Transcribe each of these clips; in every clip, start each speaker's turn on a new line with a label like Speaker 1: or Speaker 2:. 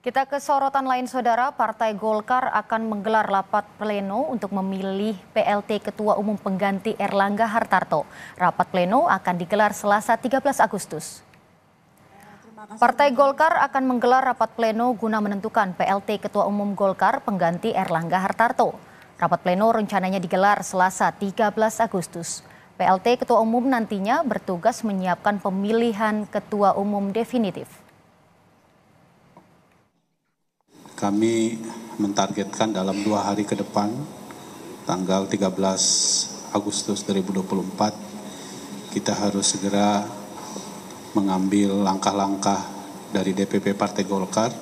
Speaker 1: Kita ke sorotan lain saudara, Partai Golkar akan menggelar rapat pleno untuk memilih PLT Ketua Umum Pengganti Erlangga Hartarto. Rapat pleno akan digelar Selasa 13 Agustus. Partai Golkar akan menggelar rapat pleno guna menentukan PLT Ketua Umum Golkar pengganti Erlangga Hartarto. Rapat pleno rencananya digelar Selasa 13 Agustus. PLT Ketua Umum nantinya bertugas menyiapkan pemilihan Ketua Umum definitif.
Speaker 2: kami mentargetkan dalam dua hari ke depan, tanggal 13 Agustus 2024, kita harus segera mengambil langkah-langkah dari DPP Partai Golkar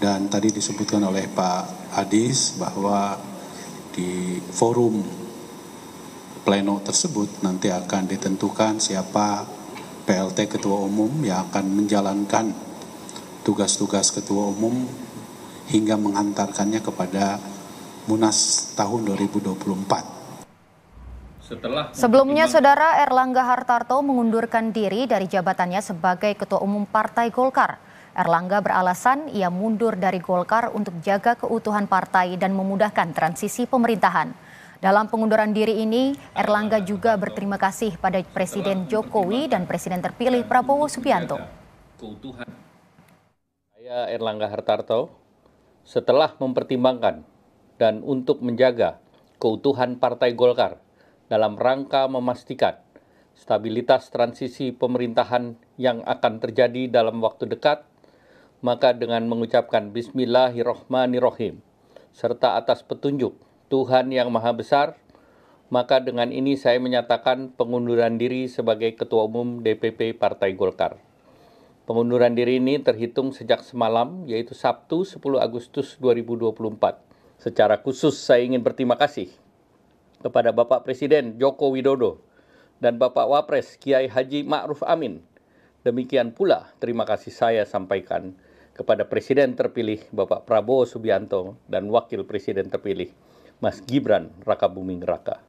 Speaker 2: dan tadi disebutkan oleh Pak Adis bahwa di forum pleno tersebut nanti akan ditentukan siapa PLT Ketua Umum yang akan menjalankan tugas-tugas Ketua Umum hingga mengantarkannya kepada Munas tahun 2024. Setelah Sebelumnya,
Speaker 1: Saudara Erlangga Hartarto mengundurkan diri dari jabatannya sebagai Ketua Umum Partai Golkar. Erlangga beralasan ia mundur dari Golkar untuk jaga keutuhan partai dan memudahkan transisi pemerintahan. Dalam pengunduran diri ini, Erlangga juga berterima kasih pada Presiden Jokowi dan Presiden terpilih Prabowo Subianto.
Speaker 3: Saya Erlangga Hartarto, setelah mempertimbangkan dan untuk menjaga keutuhan Partai Golkar dalam rangka memastikan stabilitas transisi pemerintahan yang akan terjadi dalam waktu dekat, maka dengan mengucapkan Bismillahirrohmanirrohim, serta atas petunjuk Tuhan Yang Maha Besar, maka dengan ini saya menyatakan pengunduran diri sebagai Ketua Umum DPP Partai Golkar. Pengunduran diri ini terhitung sejak semalam, yaitu Sabtu 10 Agustus 2024. Secara khusus saya ingin berterima kasih kepada Bapak Presiden Joko Widodo dan Bapak Wapres Kiai Haji Ma'ruf Amin. Demikian pula terima kasih saya sampaikan kepada Presiden terpilih Bapak Prabowo Subianto dan Wakil Presiden terpilih Mas Gibran Raka Buming Raka.